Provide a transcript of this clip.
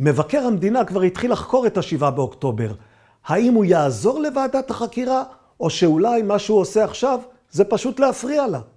מבקר המדינה כבר התחיל לחקור את השבעה באוקטובר. האם הוא יעזור לוועדת החקירה, או שאולי מה שהוא עושה עכשיו זה פשוט להפריע לה?